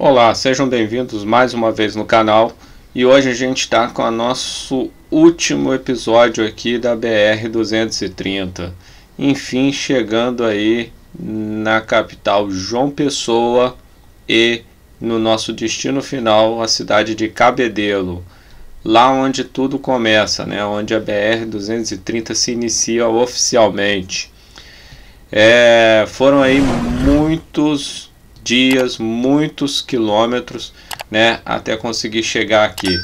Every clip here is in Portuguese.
Olá, sejam bem-vindos mais uma vez no canal e hoje a gente está com o nosso último episódio aqui da BR-230. Enfim, chegando aí na capital João Pessoa e no nosso destino final, a cidade de Cabedelo, lá onde tudo começa, né? onde a BR-230 se inicia oficialmente. É, foram aí muitos dias, muitos quilômetros, né, até conseguir chegar aqui.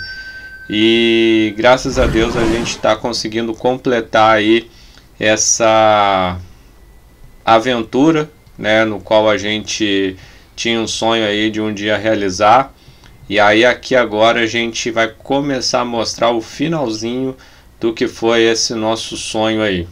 E graças a Deus a gente está conseguindo completar aí essa aventura, né, no qual a gente tinha um sonho aí de um dia realizar. E aí aqui agora a gente vai começar a mostrar o finalzinho do que foi esse nosso sonho aí.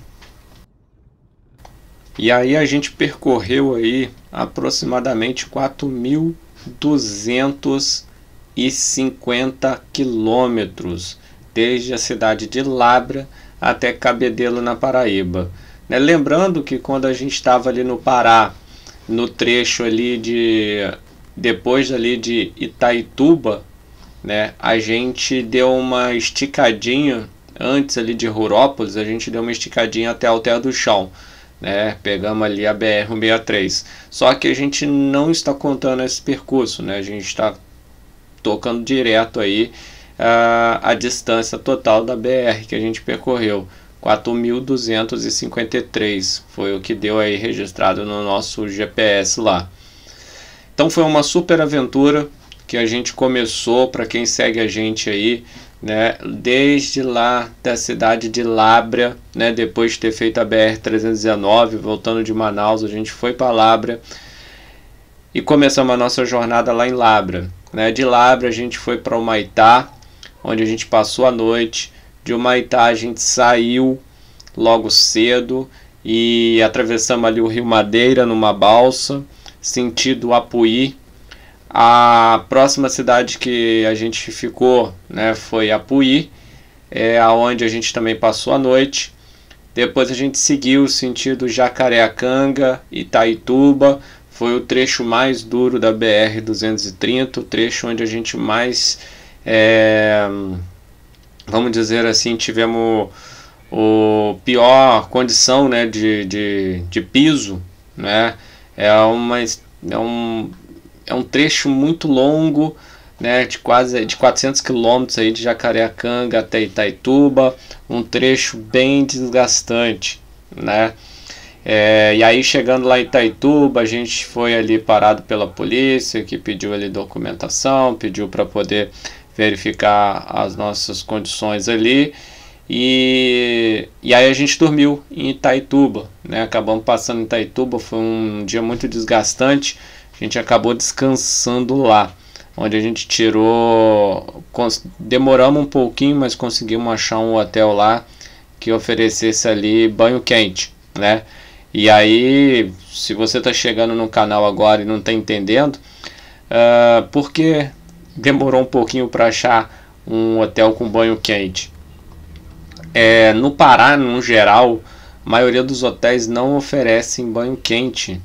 E aí a gente percorreu aí aproximadamente 4.250 quilômetros, desde a cidade de Labra até Cabedelo, na Paraíba. Né? Lembrando que quando a gente estava ali no Pará, no trecho ali de depois ali de Itaituba, né, a gente deu uma esticadinha antes ali de Rurópolis, a gente deu uma esticadinha até Alter do Chão né? Pegamos ali a BR-163. Só que a gente não está contando esse percurso, né? A gente está tocando direto aí uh, a distância total da BR que a gente percorreu. 4.253 foi o que deu aí registrado no nosso GPS lá. Então foi uma super aventura que a gente começou, para quem segue a gente aí, né, desde lá da cidade de Lábrea, né, depois de ter feito a BR-319, voltando de Manaus, a gente foi para Lábrea e começamos a nossa jornada lá em Lábrea. Né. De Lábrea a gente foi para Humaitá, onde a gente passou a noite. De Humaitá a gente saiu logo cedo e atravessamos ali o Rio Madeira numa balsa, sentido Apuí, a próxima cidade que a gente ficou né, foi Apuí, é, onde a gente também passou a noite. Depois a gente seguiu o sentido Jacareacanga, Itaituba, foi o trecho mais duro da BR-230, o trecho onde a gente mais, é, vamos dizer assim, tivemos o pior condição né, de, de, de piso, né? É uma, é um, é um trecho muito longo, né, de quase de 400 quilômetros aí de Jacareacanga até Itaituba, um trecho bem desgastante, né? É, e aí chegando lá em Itaituba, a gente foi ali parado pela polícia que pediu ali documentação, pediu para poder verificar as nossas condições ali. E, e aí a gente dormiu em Itaituba, né? Acabamos passando em Itaituba, foi um dia muito desgastante a gente acabou descansando lá, onde a gente tirou, demoramos um pouquinho, mas conseguimos achar um hotel lá que oferecesse ali banho quente, né? E aí, se você está chegando no canal agora e não está entendendo, uh, ah, porque demorou um pouquinho para achar um hotel com banho quente. É, no Pará, no geral, a maioria dos hotéis não oferecem banho quente,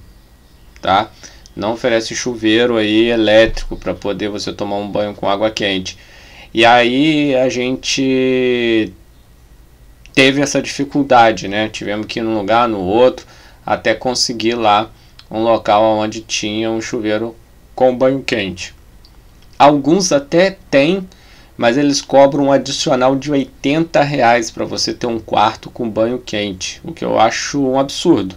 tá? não oferece chuveiro aí elétrico para poder você tomar um banho com água quente. E aí a gente teve essa dificuldade, né? Tivemos que ir num lugar, no outro, até conseguir lá um local onde tinha um chuveiro com banho quente. Alguns até tem, mas eles cobram um adicional de 80 reais para você ter um quarto com banho quente, o que eu acho um absurdo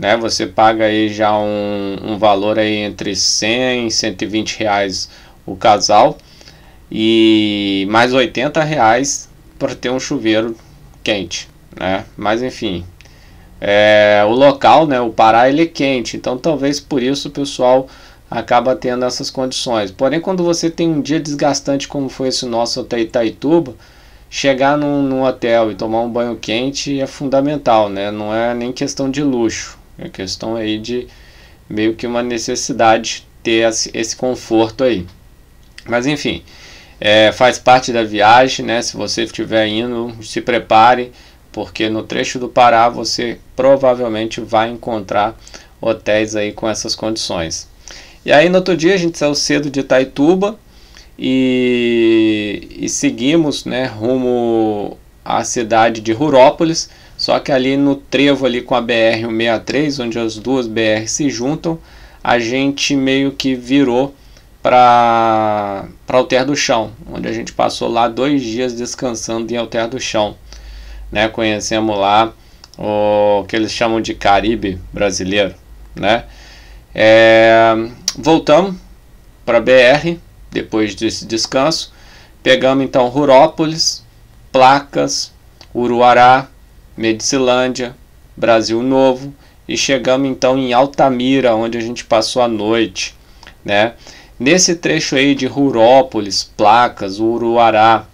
né? Você paga aí já um, um valor aí entre 100 e 120 reais o casal e mais 80 reais para ter um chuveiro quente, né? Mas enfim, é, o local, né? O Pará ele é quente, então talvez por isso o pessoal acaba tendo essas condições. Porém, quando você tem um dia desgastante como foi esse nosso até Itaituba, chegar num, num hotel e tomar um banho quente é fundamental, né? Não é nem questão de luxo. É questão aí de meio que uma necessidade ter esse conforto aí. Mas enfim, é, faz parte da viagem, né? Se você estiver indo, se prepare, porque no trecho do Pará você provavelmente vai encontrar hotéis aí com essas condições. E aí no outro dia a gente saiu cedo de Itaituba e, e seguimos, né, rumo à cidade de Rurópolis, só que ali no trevo ali com a BR-163, onde as duas BR se juntam, a gente meio que virou para Alter do Chão, onde a gente passou lá dois dias descansando em Alter do Chão. Né? Conhecemos lá o que eles chamam de Caribe brasileiro. Né? É, voltamos para BR depois desse descanso. Pegamos então Rurópolis, Placas, Uruará, Medicilândia, Brasil Novo e chegamos então em Altamira, onde a gente passou a noite, né? Nesse trecho aí de Rurópolis, Placas, Uruará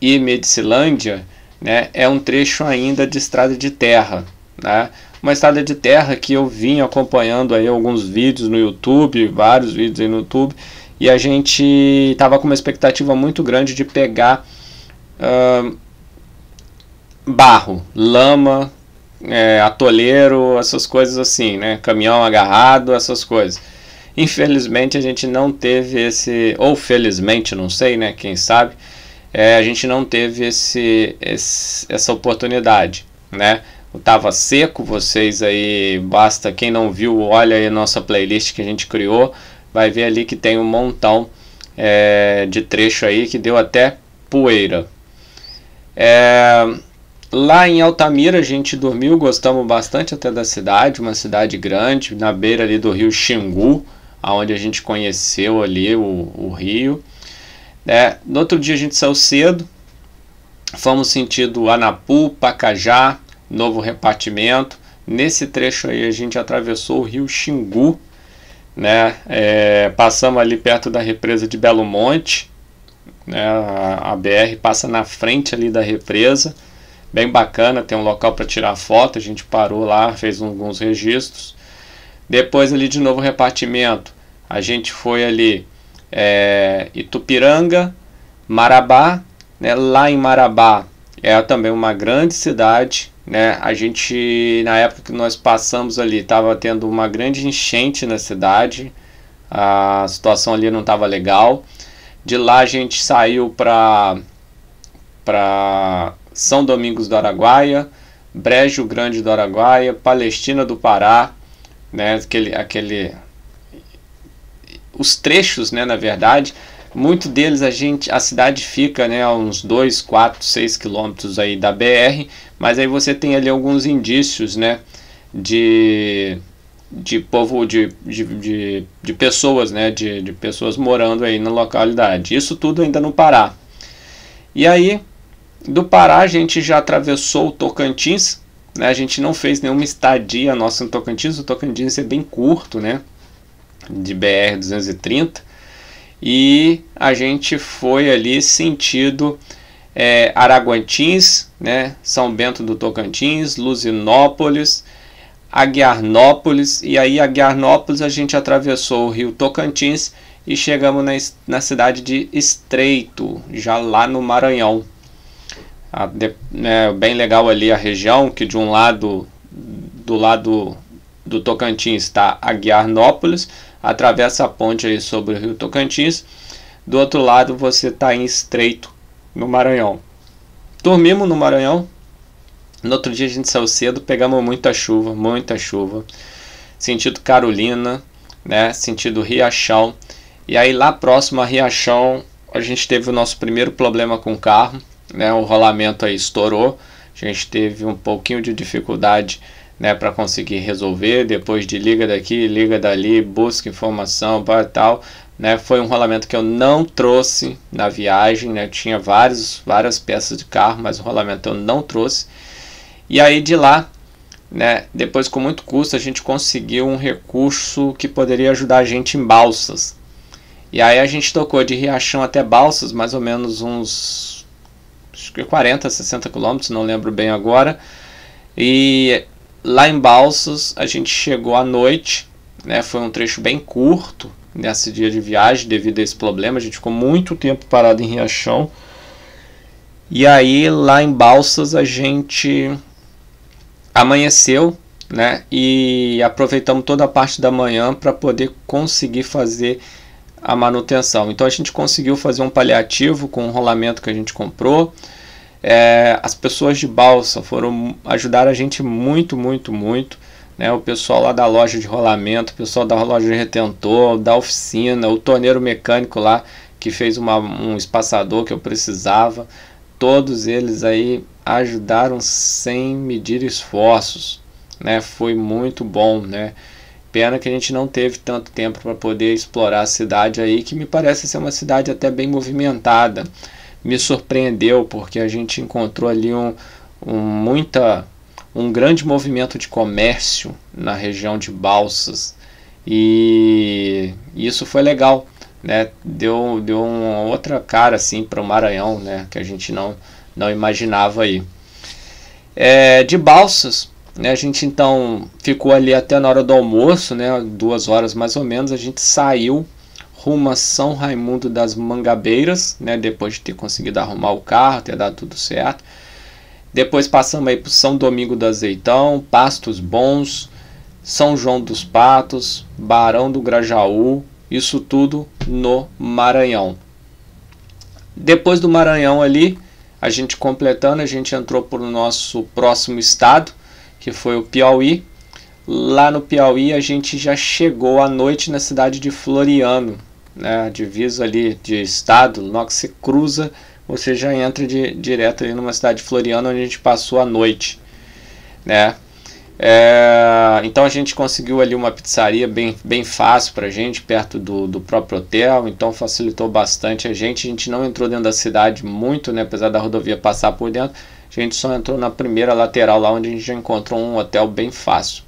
e Medicilândia, né, é um trecho ainda de estrada de terra, né? Uma estrada de terra que eu vim acompanhando aí alguns vídeos no YouTube, vários vídeos aí no YouTube, e a gente estava com uma expectativa muito grande de pegar uh, barro, lama, é, atoleiro, essas coisas assim, né? Caminhão agarrado, essas coisas. Infelizmente a gente não teve esse, ou felizmente, não sei, né? Quem sabe, é, a gente não teve esse, esse, essa oportunidade, né? Tava seco, vocês aí, basta quem não viu, olha aí a nossa playlist que a gente criou, vai ver ali que tem um montão é, de trecho aí que deu até poeira. É, Lá em Altamira a gente dormiu, gostamos bastante até da cidade, uma cidade grande, na beira ali do rio Xingu, aonde a gente conheceu ali o, o rio. É, no outro dia a gente saiu cedo, fomos sentido Anapu, Pacajá, novo repartimento. Nesse trecho aí a gente atravessou o rio Xingu, né? É, passamos ali perto da represa de Belo Monte, né? A, a BR passa na frente ali da represa bem bacana, tem um local para tirar foto, a gente parou lá, fez alguns registros. Depois ali de novo repartimento, a gente foi ali é, Itupiranga, Marabá, né? lá em Marabá é também uma grande cidade, né? A gente na época que nós passamos ali estava tendo uma grande enchente na cidade, a situação ali não estava legal. De lá a gente saiu para para são Domingos do Araguaia, Brejo Grande do Araguaia, Palestina do Pará, né, aquele, aquele os trechos, né, na verdade, muito deles a gente a cidade fica, né, a uns 2, 4, 6 quilômetros aí da BR, mas aí você tem ali alguns indícios, né, de de povo de, de, de, de pessoas, né, de, de pessoas morando aí na localidade. Isso tudo ainda no Pará. E aí do Pará a gente já atravessou o Tocantins, né? A gente não fez nenhuma estadia nossa no Tocantins, o Tocantins é bem curto, né? De BR 230. E a gente foi ali sentido é, Araguantins, né? São Bento do Tocantins, Luzinópolis, Aguiarnópolis e aí Aguiarnópolis a gente atravessou o Rio Tocantins e chegamos na, na cidade de Estreito, já lá no Maranhão, né, bem legal ali a região que de um lado do lado do Tocantins está Aguiarnópolis, atravessa a ponte aí sobre o Rio Tocantins. Do outro lado você está em Estreito, no Maranhão. Dormimos no Maranhão. No outro dia a gente saiu cedo, pegamos muita chuva, muita chuva. Sentido Carolina, né? Sentido Riachão. E aí lá próximo a Riachão, a gente teve o nosso primeiro problema com o carro né, o rolamento aí estourou. A gente teve um pouquinho de dificuldade né, para conseguir resolver, depois de liga daqui, liga dali, busca informação, para tal, né, foi um rolamento que eu não trouxe na viagem, né, tinha vários, várias peças de carro, mas o rolamento eu não trouxe, e aí de lá, né, depois com muito custo, a gente conseguiu um recurso que poderia ajudar a gente em balsas, e aí a gente tocou de Riachão até Balsas, mais ou menos uns acho que 40, 60 quilômetros, não lembro bem agora. E lá em Balsas a gente chegou à noite, né? Foi um trecho bem curto nesse dia de viagem devido a esse problema. A gente ficou muito tempo parado em Riachão. E aí lá em Balsas a gente amanheceu, né? E aproveitamos toda a parte da manhã para poder conseguir fazer a manutenção. Então a gente conseguiu fazer um paliativo com o um rolamento que a gente comprou. É, as pessoas de Balsa foram ajudar a gente muito, muito, muito. Né? O pessoal lá da loja de rolamento, o pessoal da loja de retentor, da oficina, o torneiro mecânico lá que fez uma, um espaçador que eu precisava. Todos eles aí ajudaram sem medir esforços, né? Foi muito bom, né? Pena que a gente não teve tanto tempo para poder explorar a cidade aí, que me parece ser uma cidade até bem movimentada. Me surpreendeu porque a gente encontrou ali um, um muita um grande movimento de comércio na região de Balsas e isso foi legal, né? Deu deu uma outra cara assim para o Maranhão, né? Que a gente não não imaginava aí. É, de Balsas né, a gente então ficou ali até na hora do almoço, né, duas horas mais ou menos. A gente saiu rumo a São Raimundo das Mangabeiras, né, depois de ter conseguido arrumar o carro, ter dado tudo certo. Depois passamos aí para São Domingo do Azeitão, Pastos Bons, São João dos Patos, Barão do Grajaú, isso tudo no Maranhão. Depois do Maranhão ali, a gente completando, a gente entrou para o nosso próximo estado, que foi o Piauí. Lá no Piauí a gente já chegou à noite na cidade de Floriano, né, divisa ali de estado, logo que você cruza, você já entra de, direto ali numa cidade de Floriano onde a gente passou a noite, né? É, então a gente conseguiu ali uma pizzaria bem, bem fácil para a gente, perto do, do próprio hotel, então facilitou bastante a gente. A gente não entrou dentro da cidade muito, né, apesar da rodovia passar por dentro, a gente só entrou na primeira lateral lá onde a gente já encontrou um hotel bem fácil.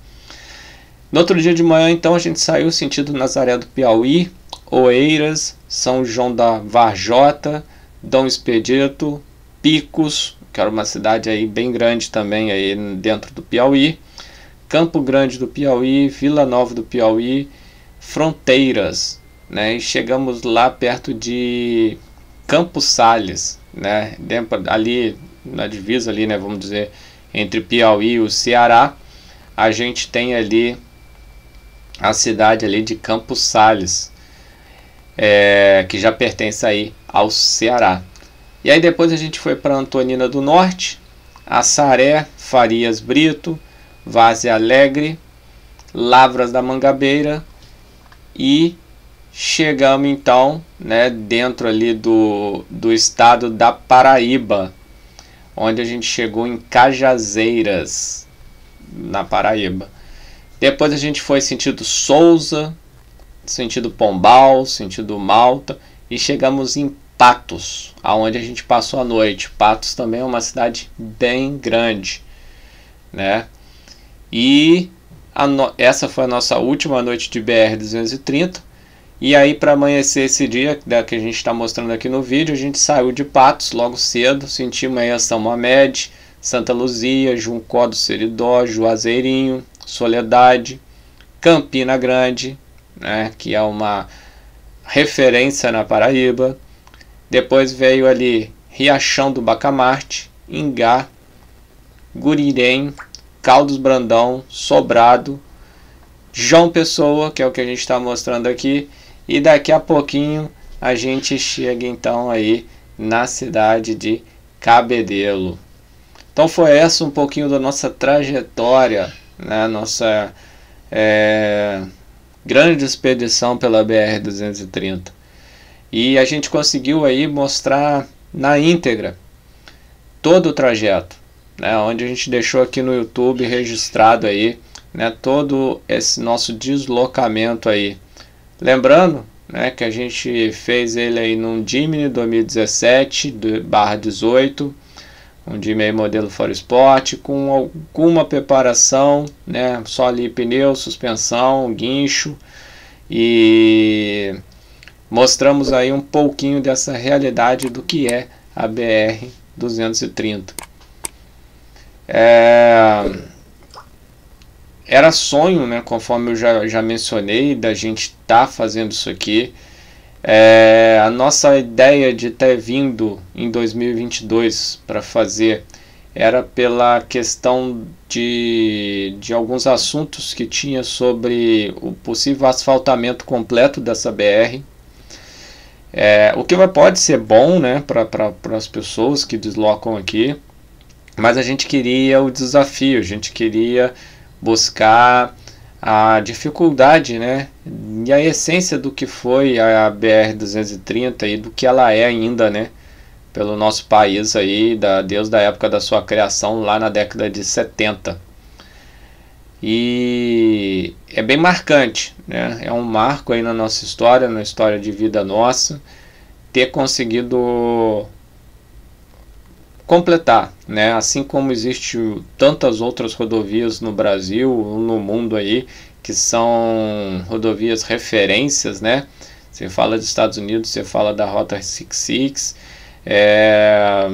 No outro dia de manhã, então, a gente saiu sentido Nazaré do Piauí, Oeiras, São João da Varjota, Dom Expedito, Picos, que era uma cidade aí bem grande também aí dentro do Piauí, Campo Grande do Piauí, Vila Nova do Piauí, Fronteiras, né? E chegamos lá perto de Campos Sales, né? Dentro, ali na divisa ali, né, vamos dizer, entre Piauí e o Ceará, a gente tem ali a cidade ali de Campos Sales, é, que já pertence aí ao Ceará. E aí depois a gente foi para Antonina do Norte, Assaré, Farias Brito, Vaze Alegre, Lavras da Mangabeira e chegamos então né, dentro ali do, do estado da Paraíba, onde a gente chegou em Cajazeiras, na Paraíba. Depois a gente foi sentido Souza, sentido Pombal, sentido Malta e chegamos em Patos, aonde a gente passou a noite. Patos também é uma cidade bem grande, né? E no... essa foi a nossa última noite de BR 230 e aí, para amanhecer esse dia que a gente está mostrando aqui no vídeo, a gente saiu de Patos logo cedo, sentimos aí a São Mohamed Santa Luzia, Juncó do Seridó, Juazeirinho, Soledade, Campina Grande, né, que é uma referência na Paraíba. Depois veio ali Riachão do Bacamarte, Ingá, Gurirém, Caldos Brandão, Sobrado, João Pessoa, que é o que a gente está mostrando aqui, e daqui a pouquinho a gente chega então aí na cidade de Cabedelo. Então foi essa um pouquinho da nossa trajetória, né? nossa é, grande expedição pela BR-230. E a gente conseguiu aí mostrar na íntegra todo o trajeto, né? onde a gente deixou aqui no YouTube registrado aí né? todo esse nosso deslocamento aí Lembrando né, que a gente fez ele aí num Jimny 2017 barra 18, um Jimny modelo Foresport com alguma preparação, né, só ali pneu, suspensão, guincho e mostramos aí um pouquinho dessa realidade do que é a BR 230. É, era sonho, né, conforme eu já, já mencionei, da gente está fazendo isso aqui. É, a nossa ideia de ter vindo em 2022 para fazer era pela questão de, de alguns assuntos que tinha sobre o possível asfaltamento completo dessa BR. É, o que pode ser bom né, para as pessoas que deslocam aqui, mas a gente queria o desafio, a gente queria buscar a dificuldade, né, e a essência do que foi a BR-230 e do que ela é ainda, né, pelo nosso país aí, da, Deus da época da sua criação lá na década de 70. E é bem marcante, né, é um marco aí na nossa história, na história de vida nossa, ter conseguido completar, né? Assim como existe tantas outras rodovias no Brasil, no mundo aí, que são rodovias referências, né? Você fala dos Estados Unidos, você fala da Rota 66, é,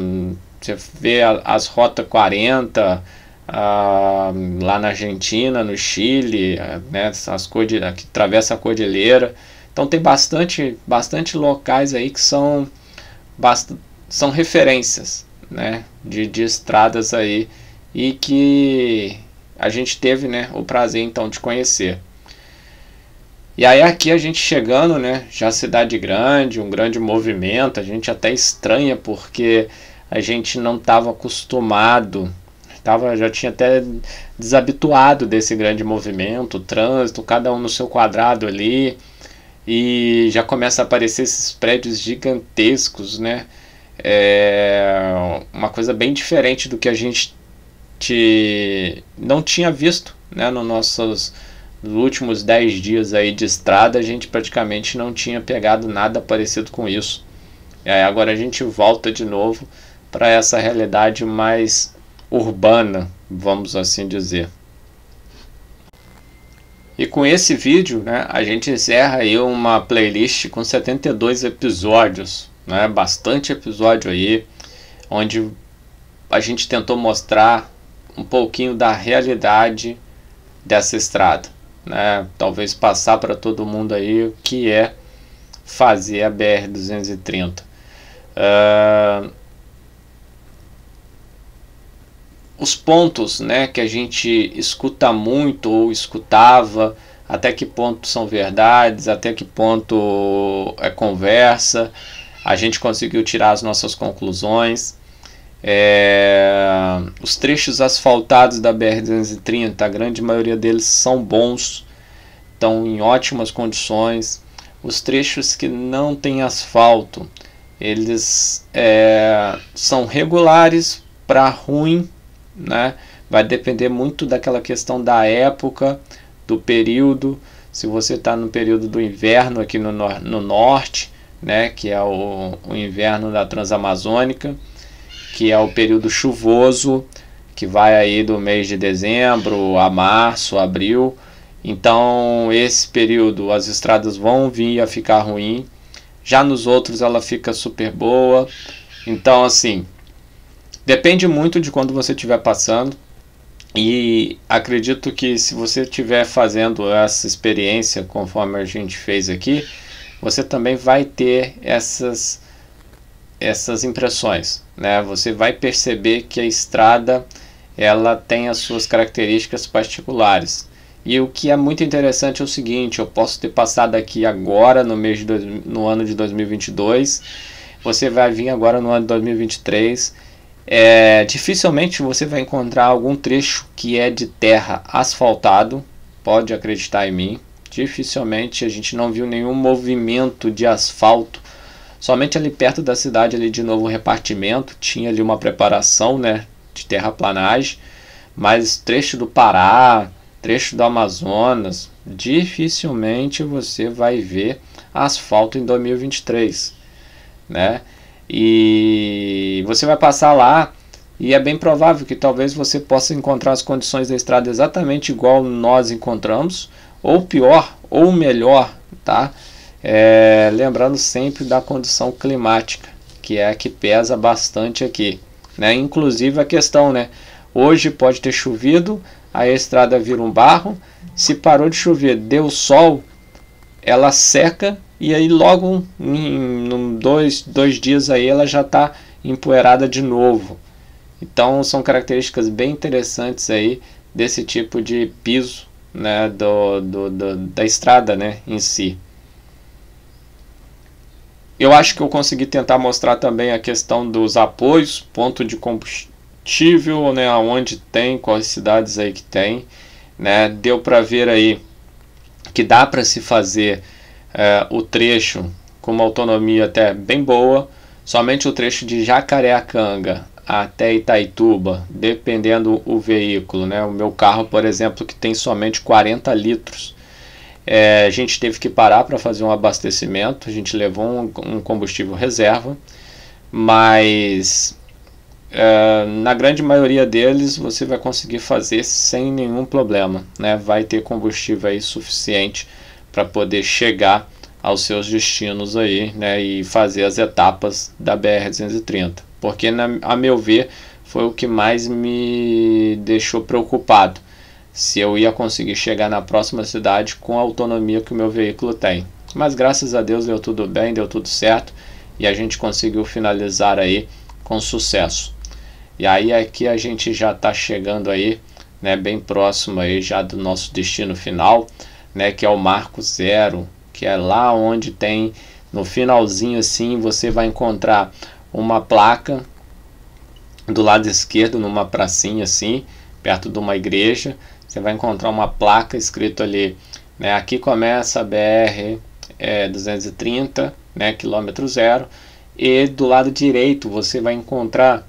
você vê as Rota 40 a, lá na Argentina, no Chile, né? As que atravessa a cordilheira. Então tem bastante, bastante locais aí que são, bast são referências, né, de, de estradas aí e que a gente teve né, o prazer então de conhecer. E aí aqui a gente chegando, né, já cidade grande, um grande movimento, a gente até estranha porque a gente não estava acostumado, tava, já tinha até desabituado desse grande movimento, trânsito, cada um no seu quadrado ali, e já começa a aparecer esses prédios gigantescos, né, é uma coisa bem diferente do que a gente te não tinha visto né, nos nossos nos últimos 10 dias aí de estrada. A gente praticamente não tinha pegado nada parecido com isso. E aí agora a gente volta de novo para essa realidade mais urbana, vamos assim dizer. E com esse vídeo, né, a gente encerra aí uma playlist com 72 episódios né? Bastante episódio aí onde a gente tentou mostrar um pouquinho da realidade dessa estrada, né? Talvez passar para todo mundo aí o que é fazer a BR 230. Uh, os pontos né, que a gente escuta muito ou escutava, até que ponto são verdades, até que ponto é conversa, a gente conseguiu tirar as nossas conclusões. É, os trechos asfaltados da BR-230, a grande maioria deles são bons, estão em ótimas condições. Os trechos que não têm asfalto, eles é, são regulares para ruim, né? Vai depender muito daquela questão da época, do período. Se você está no período do inverno aqui no, no norte, né, que é o, o inverno da Transamazônica, que é o período chuvoso, que vai aí do mês de dezembro a março, abril. Então, esse período as estradas vão vir a ficar ruim. Já nos outros ela fica super boa. Então, assim, depende muito de quando você estiver passando. E acredito que se você estiver fazendo essa experiência conforme a gente fez aqui, você também vai ter essas, essas impressões. Né? Você vai perceber que a estrada ela tem as suas características particulares. E o que é muito interessante é o seguinte, eu posso ter passado aqui agora no mês de dois, no ano de 2022, você vai vir agora no ano de 2023, é, dificilmente você vai encontrar algum trecho que é de terra asfaltado, pode acreditar em mim, Dificilmente a gente não viu nenhum movimento de asfalto. Somente ali perto da cidade, ali de novo, repartimento. Tinha ali uma preparação né, de terraplanagem. Mas trecho do Pará, trecho do Amazonas, dificilmente você vai ver asfalto em 2023, né? E você vai passar lá e é bem provável que talvez você possa encontrar as condições da estrada exatamente igual nós encontramos, ou pior ou melhor, tá? É, lembrando sempre da condição climática, que é a que pesa bastante aqui, né? Inclusive a questão, né? Hoje pode ter chovido, aí a estrada vira um barro. Se parou de chover, deu sol, ela seca e aí logo em, em dois, dois dias aí ela já está empoeirada de novo. Então são características bem interessantes aí desse tipo de piso né, do, do, do, da estrada né, em si. Eu acho que eu consegui tentar mostrar também a questão dos apoios, ponto de combustível, né, onde tem, quais cidades aí que tem. Né, deu para ver aí que dá para se fazer é, o trecho com uma autonomia até bem boa. Somente o trecho de Jacareacanga até Itaituba, dependendo o veículo, né? O meu carro, por exemplo, que tem somente 40 litros, é, a gente teve que parar para fazer um abastecimento, a gente levou um, um combustível reserva, mas é, na grande maioria deles você vai conseguir fazer sem nenhum problema, né? Vai ter combustível aí suficiente para poder chegar aos seus destinos aí, né? E fazer as etapas da BR 230 porque na, a meu ver foi o que mais me deixou preocupado, se eu ia conseguir chegar na próxima cidade com a autonomia que o meu veículo tem. Mas graças a Deus deu tudo bem, deu tudo certo e a gente conseguiu finalizar aí com sucesso. E aí aqui é a gente já está chegando aí, né, bem próximo aí já do nosso destino final, né, que é o Marco Zero, que é lá onde tem no finalzinho assim você vai encontrar uma placa do lado esquerdo, numa pracinha assim, perto de uma igreja. Você vai encontrar uma placa escrito ali, né? Aqui começa a BR é, 230, né? Quilômetro zero. E do lado direito você vai encontrar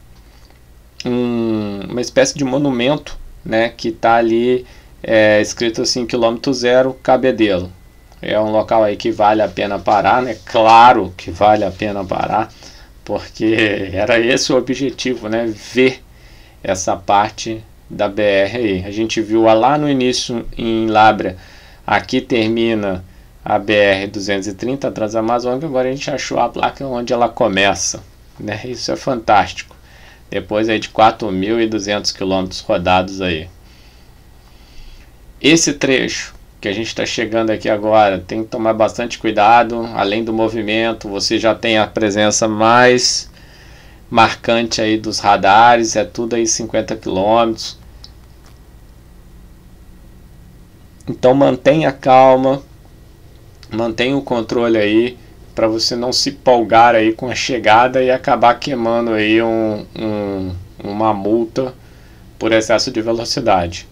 um, uma espécie de monumento, né? Que está ali é, escrito assim, quilômetro zero, Cabedelo. É um local aí que vale a pena parar, né? Claro que vale a pena parar porque era esse o objetivo, né? Ver essa parte da BR aí. A gente viu lá no início em Labra, aqui termina a BR 230 Transamazônica, agora a gente achou a placa onde ela começa, né? Isso é fantástico. Depois aí de 4.200 quilômetros rodados aí. Esse trecho que a gente está chegando aqui agora, tem que tomar bastante cuidado, além do movimento, você já tem a presença mais marcante aí dos radares, é tudo aí 50 quilômetros. Então mantenha calma, mantenha o controle aí para você não se polgar aí com a chegada e acabar queimando aí um, um, uma multa por excesso de velocidade.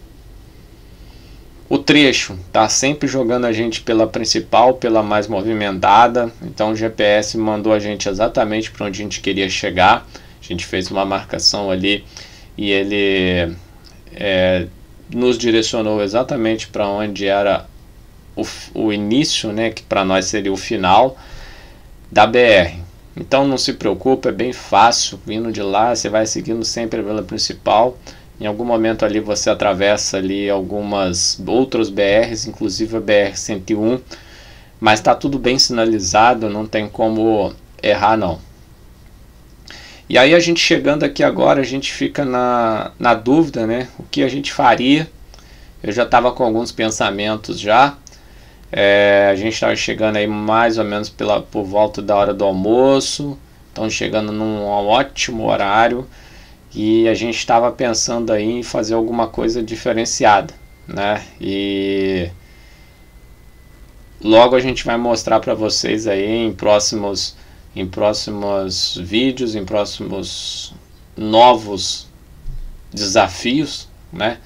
O trecho tá sempre jogando a gente pela principal, pela mais movimentada. Então o GPS mandou a gente exatamente para onde a gente queria chegar. A gente fez uma marcação ali e ele é, nos direcionou exatamente para onde era o, o início, né, que para nós seria o final da BR. Então não se preocupe, é bem fácil. Vindo de lá, você vai seguindo sempre pela principal. Em algum momento ali você atravessa ali algumas outras BRs, inclusive a BR 101, mas está tudo bem sinalizado, não tem como errar não. E aí a gente chegando aqui agora, a gente fica na, na dúvida, né? O que a gente faria? Eu já estava com alguns pensamentos já. É, a gente estava chegando aí mais ou menos pela, por volta da hora do almoço. Estão chegando num ótimo horário e a gente estava pensando aí em fazer alguma coisa diferenciada, né? E logo a gente vai mostrar para vocês aí em próximos em próximos vídeos, em próximos novos desafios, né?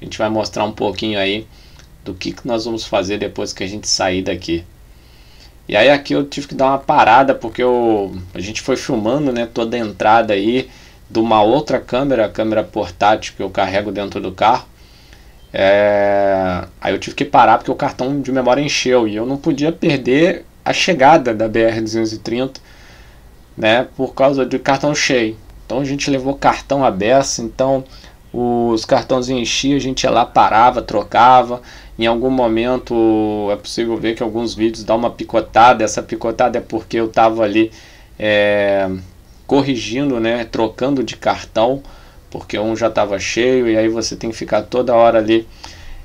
A gente vai mostrar um pouquinho aí do que, que nós vamos fazer depois que a gente sair daqui. E aí aqui eu tive que dar uma parada porque eu, a gente foi filmando, né, toda a entrada aí de uma outra câmera, a câmera portátil que eu carrego dentro do carro. É... Aí eu tive que parar porque o cartão de memória encheu e eu não podia perder a chegada da BR-230, né, por causa do cartão cheio. Então a gente levou cartão à beça, então os cartões enchiam, a gente ia lá, parava, trocava. Em algum momento é possível ver que alguns vídeos dá uma picotada, essa picotada é porque eu estava ali é, corrigindo, né, trocando de cartão, porque um já estava cheio e aí você tem que ficar toda hora ali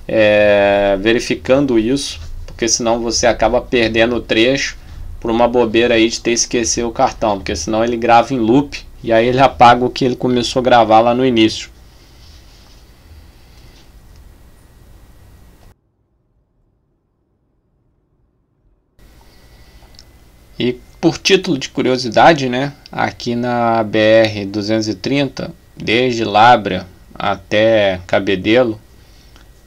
é, verificando isso, porque senão você acaba perdendo o trecho por uma bobeira aí de ter esquecido o cartão, porque senão ele grava em loop e aí ele apaga o que ele começou a gravar lá no início. E por título de curiosidade, né, aqui na BR 230, desde Labra até Cabedelo,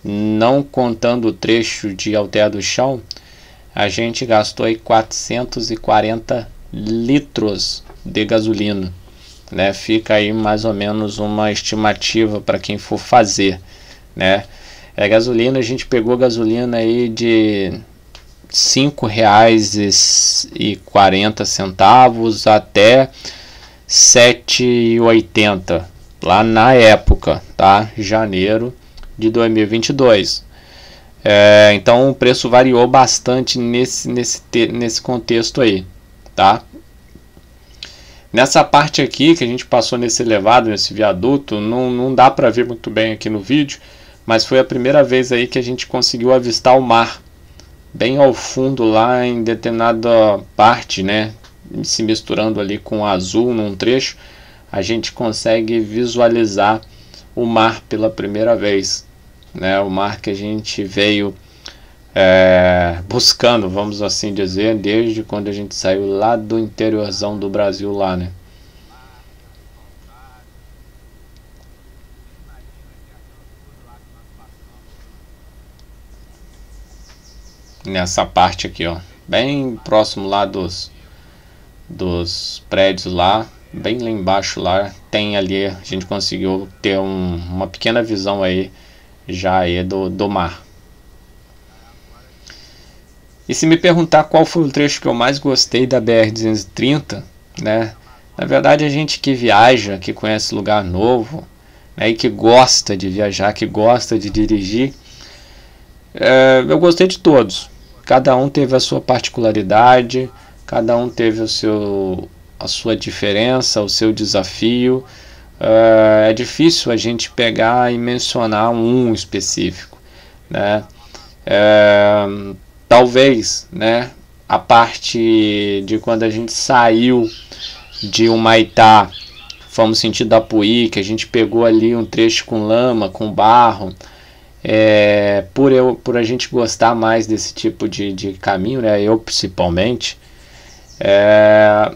não contando o trecho de Alter do Chão, a gente gastou aí 440 litros de gasolina, né? Fica aí mais ou menos uma estimativa para quem for fazer, né? É gasolina, a gente pegou gasolina aí de cinco reais e quarenta centavos até 7,80 lá na época, tá? Janeiro de 2022. É, então o preço variou bastante nesse, nesse, nesse contexto aí, tá? Nessa parte aqui que a gente passou nesse elevado, nesse viaduto, não, não dá para ver muito bem aqui no vídeo, mas foi a primeira vez aí que a gente conseguiu avistar o mar, bem ao fundo lá em determinada parte, né, se misturando ali com azul num trecho, a gente consegue visualizar o mar pela primeira vez, né, o mar que a gente veio é, buscando, vamos assim dizer, desde quando a gente saiu lá do interiorzão do Brasil lá, né. nessa parte aqui, ó. Bem próximo lá dos, dos prédios lá, bem lá embaixo lá, tem ali, a gente conseguiu ter um, uma pequena visão aí, já aí do, do mar. E se me perguntar qual foi o trecho que eu mais gostei da BR-230, né? Na verdade, a gente que viaja, que conhece lugar novo, né, e que gosta de viajar, que gosta de dirigir, é, eu gostei de todos. Cada um teve a sua particularidade, cada um teve o seu, a sua diferença, o seu desafio. Uh, é difícil a gente pegar e mencionar um específico, né? Uh, talvez, né? A parte de quando a gente saiu de Humaitá, fomos sentido Apuí, que a gente pegou ali um trecho com lama, com barro, é, por, eu, por a gente gostar mais desse tipo de, de caminho, né, eu principalmente, é,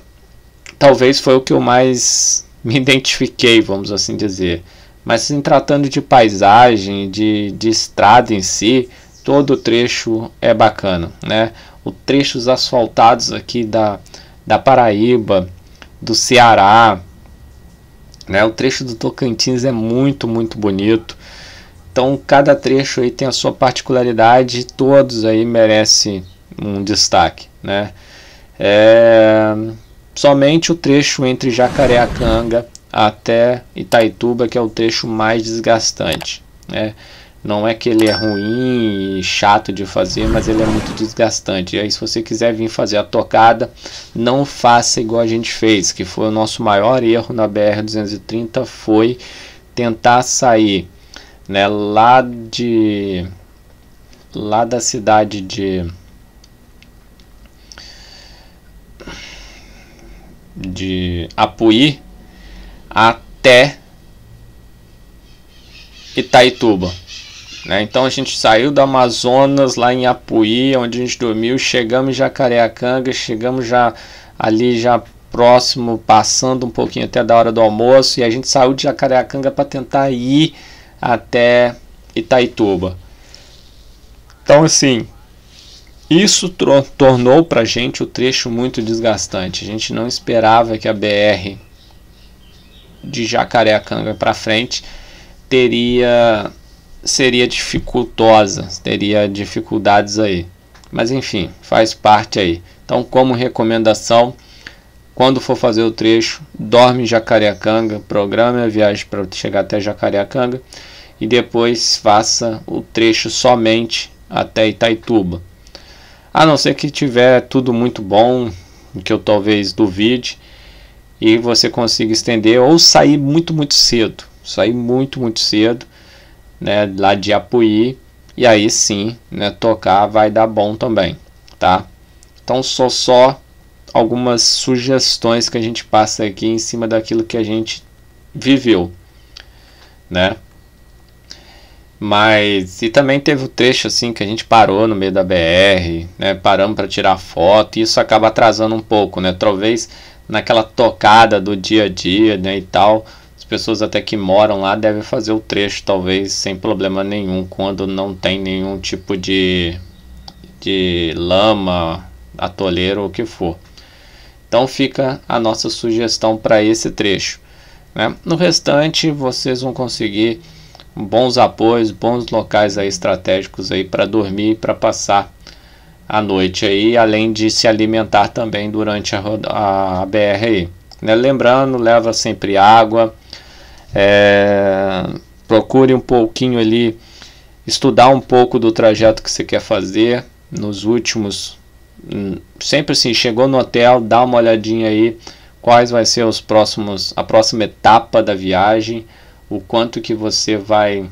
talvez foi o que eu mais me identifiquei, vamos assim dizer. Mas em tratando de paisagem, de, de estrada em si, todo o trecho é bacana. Né? Os trechos asfaltados aqui da, da Paraíba, do Ceará, né? o trecho do Tocantins é muito, muito bonito. Então cada trecho aí tem a sua particularidade, todos aí merecem um destaque, né? É, somente o trecho entre Jacareacanga até Itaituba que é o trecho mais desgastante, né? Não é que ele é ruim e chato de fazer, mas ele é muito desgastante. E aí, se você quiser vir fazer a tocada, não faça igual a gente fez, que foi o nosso maior erro na BR-230, foi tentar sair né, lá de lá da cidade de de Apuí até Itaituba. Né? Então a gente saiu do Amazonas lá em Apuí, onde a gente dormiu, chegamos em Jacareacanga, chegamos já ali já próximo, passando um pouquinho até da hora do almoço, e a gente saiu de Jacareacanga para tentar ir até Itaituba. Então, assim, isso tornou para a gente o trecho muito desgastante. A gente não esperava que a BR de Jacareacanga para frente teria seria dificultosa, teria dificuldades aí. Mas enfim, faz parte aí. Então, como recomendação, quando for fazer o trecho, dorme em Jacareacanga, programa a viagem para chegar até Jacareacanga e depois faça o trecho somente até Itaituba. A não ser que tiver tudo muito bom, que eu talvez duvide, e você consiga estender ou sair muito, muito cedo. Sair muito, muito cedo, né, lá de Apuí, e aí sim, né, tocar vai dar bom também, tá? Então, só só algumas sugestões que a gente passa aqui em cima daquilo que a gente viveu, né? Mas e também teve o trecho assim que a gente parou no meio da BR, né? Paramos para tirar foto e isso acaba atrasando um pouco, né? Talvez naquela tocada do dia a dia, né, e tal. As pessoas até que moram lá devem fazer o trecho talvez sem problema nenhum quando não tem nenhum tipo de de lama, atoleiro ou o que for. Então fica a nossa sugestão para esse trecho, né? No restante vocês vão conseguir bons apoios, bons locais aí estratégicos aí para dormir, para passar a noite aí, além de se alimentar também durante a, a BR aí. Né? Lembrando, leva sempre água, é, procure um pouquinho ali, estudar um pouco do trajeto que você quer fazer nos últimos, hum, sempre assim, chegou no hotel, dá uma olhadinha aí, quais vai ser os próximos, a próxima etapa da viagem, o quanto que você vai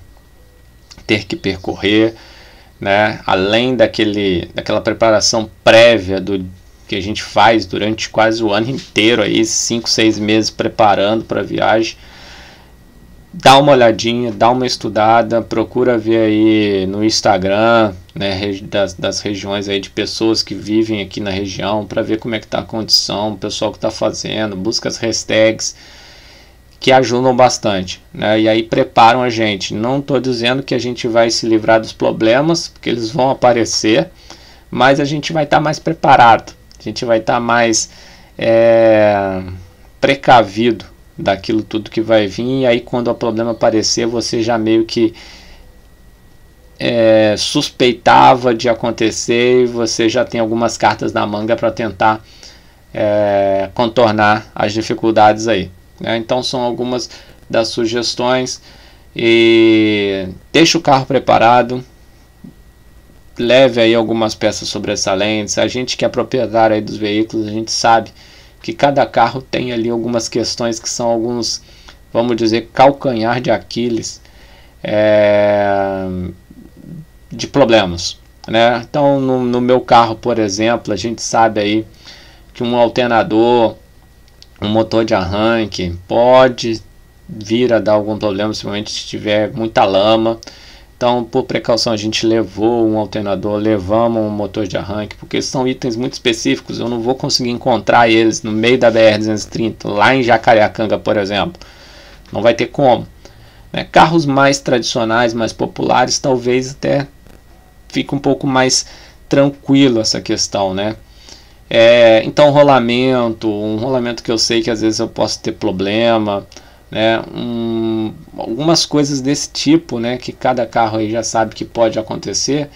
ter que percorrer, né? Além daquele, daquela preparação prévia do que a gente faz durante quase o ano inteiro aí, 5, 6 meses preparando para a viagem. Dá uma olhadinha, dá uma estudada, procura ver aí no Instagram, né, das, das regiões aí de pessoas que vivem aqui na região, para ver como é que tá a condição, o pessoal que está fazendo, busca as hashtags, que ajudam bastante, né? E aí preparam a gente. Não estou dizendo que a gente vai se livrar dos problemas, porque eles vão aparecer, mas a gente vai estar tá mais preparado, a gente vai estar tá mais é, precavido daquilo tudo que vai vir. E aí quando o problema aparecer, você já meio que é, suspeitava de acontecer e você já tem algumas cartas na manga para tentar é, contornar as dificuldades aí. Né? Então são algumas das sugestões. E deixa o carro preparado, leve aí algumas peças sobressalentes. A gente que é proprietário dos veículos, a gente sabe que cada carro tem ali algumas questões que são alguns, vamos dizer, calcanhar de Aquiles é, de problemas. Né? Então, no, no meu carro, por exemplo, a gente sabe aí que um alternador um motor de arranque pode vir a dar algum problema, principalmente se tiver muita lama. Então, por precaução, a gente levou um alternador, levamos um motor de arranque, porque são itens muito específicos, eu não vou conseguir encontrar eles no meio da BR-230, lá em Jacareacanga, por exemplo. Não vai ter como. Né? Carros mais tradicionais, mais populares, talvez até fique um pouco mais tranquilo essa questão, né? É, então, rolamento, um rolamento que eu sei que às vezes eu posso ter problema, né? Um, algumas coisas desse tipo, né? Que cada carro aí já sabe que pode acontecer,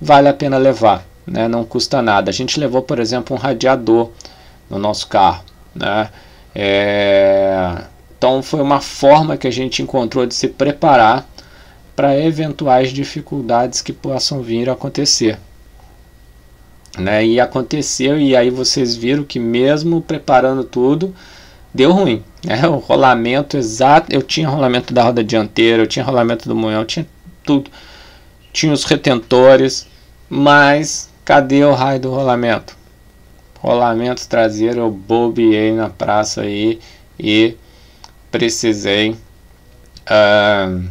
vale a pena levar, né? Não custa nada. A gente levou, por exemplo, um radiador no nosso carro, né? É, então, foi uma forma que a gente encontrou de se preparar para eventuais dificuldades que possam vir a acontecer, né? E aconteceu, e aí vocês viram que mesmo preparando tudo, deu ruim. Né? O rolamento exato, eu tinha rolamento da roda dianteira, eu tinha rolamento do moinhão, tinha tudo. Tinha os retentores, mas cadê o raio do rolamento? Rolamento traseiro, eu bobeei na praça aí e precisei uh,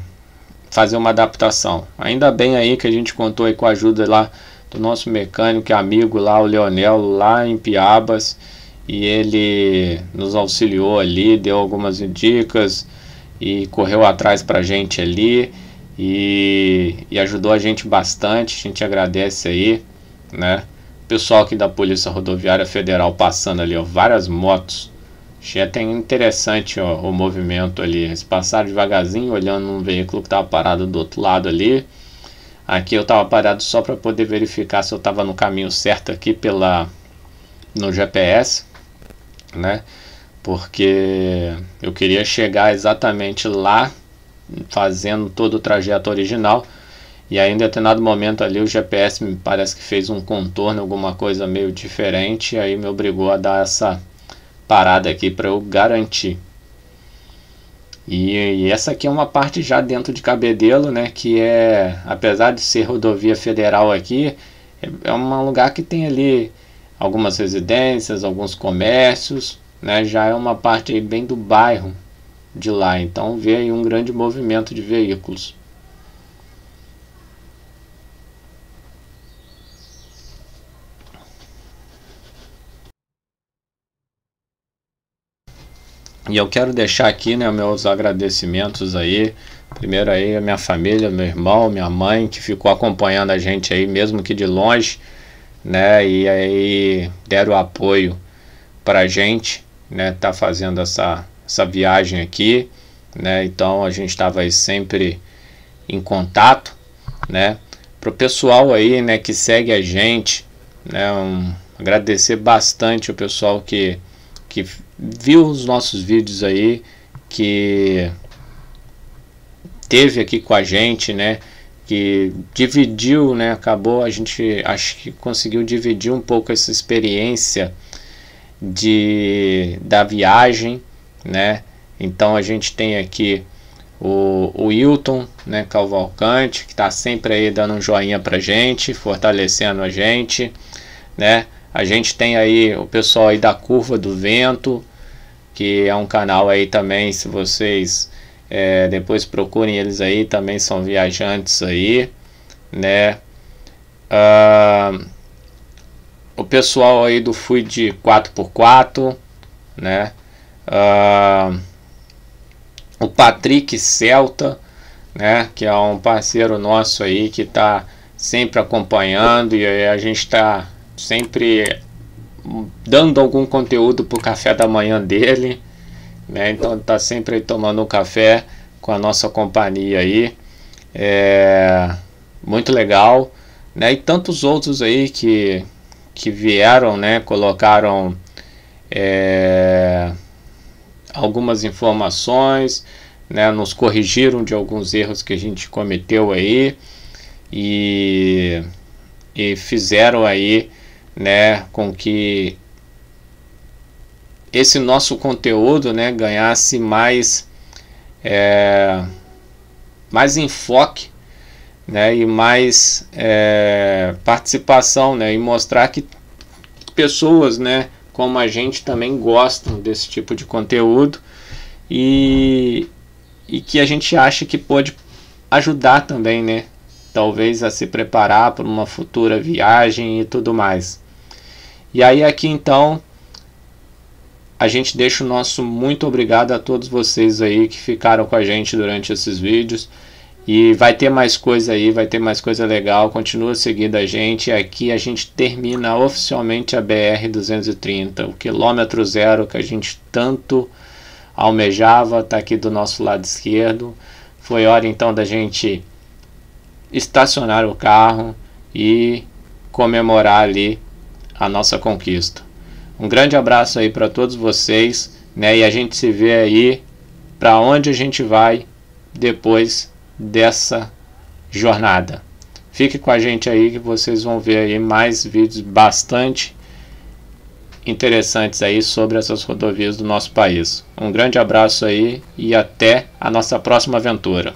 fazer uma adaptação. Ainda bem aí que a gente contou aí com a ajuda lá do nosso mecânico e amigo lá, o Leonel, lá em Piabas, e ele nos auxiliou ali, deu algumas dicas e correu atrás para a gente ali e, e, ajudou a gente bastante. A gente agradece aí, né? Pessoal aqui da Polícia Rodoviária Federal passando ali, ó, várias motos. Achei até interessante ó, o movimento ali. Eles passaram devagarzinho, olhando um veículo que estava parado do outro lado ali. Aqui eu estava parado só para poder verificar se eu estava no caminho certo aqui pela no GPS, né? Porque eu queria chegar exatamente lá, fazendo todo o trajeto original. E aí, em determinado momento ali, o GPS me parece que fez um contorno, alguma coisa meio diferente, e aí me obrigou a dar essa parada aqui para eu garantir. E, e, essa aqui é uma parte já dentro de Cabedelo, né, que é, apesar de ser rodovia federal aqui, é, é um lugar que tem ali algumas residências, alguns comércios, né, já é uma parte bem do bairro de lá, então vê aí um grande movimento de veículos. E eu quero deixar aqui né, meus agradecimentos aí. Primeiro aí a minha família, meu irmão, minha mãe que ficou acompanhando a gente aí, mesmo que de longe, né? E aí deram apoio pra gente, né? Tá fazendo essa, essa viagem aqui, né? Então a gente estava aí sempre em contato, né? Pro pessoal aí, né, que segue a gente, né? Um, agradecer bastante o pessoal que, que viu os nossos vídeos aí que teve aqui com a gente, né? Que dividiu, né? Acabou a gente acho que conseguiu dividir um pouco essa experiência de da viagem, né? Então a gente tem aqui o, o Hilton, né, Calvalcante, que está sempre aí dando um joinha pra gente, fortalecendo a gente, né? A gente tem aí o pessoal aí da Curva do Vento, que é um canal aí também, se vocês é, depois procurem eles aí, também são viajantes aí, né? Ah, o pessoal aí do Fui de 4x4, né? Ah, o Patrick Celta, né? Que é um parceiro nosso aí que tá sempre acompanhando e a gente tá sempre dando algum conteúdo para o café da manhã dele. Né? Então está sempre aí tomando um café com a nossa companhia aí. É muito legal. Né? E tantos outros aí que, que vieram, né? colocaram é, algumas informações, né? nos corrigiram de alguns erros que a gente cometeu aí. E, e fizeram aí né, com que esse nosso conteúdo né, ganhasse mais, é, mais enfoque né, e mais é, participação né, e mostrar que pessoas né, como a gente também gostam desse tipo de conteúdo e, e que a gente acha que pode ajudar também né, talvez a se preparar para uma futura viagem e tudo mais. E aí aqui então a gente deixa o nosso muito obrigado a todos vocês aí que ficaram com a gente durante esses vídeos. E vai ter mais coisa aí, vai ter mais coisa legal. Continua seguindo a gente. Aqui a gente termina oficialmente a BR 230, o quilômetro zero que a gente tanto almejava, está aqui do nosso lado esquerdo. Foi hora então da gente estacionar o carro e comemorar ali a nossa conquista. Um grande abraço aí para todos vocês, né? E a gente se vê aí para onde a gente vai depois dessa jornada. Fique com a gente aí que vocês vão ver aí mais vídeos bastante interessantes aí sobre essas rodovias do nosso país. Um grande abraço aí e até a nossa próxima aventura.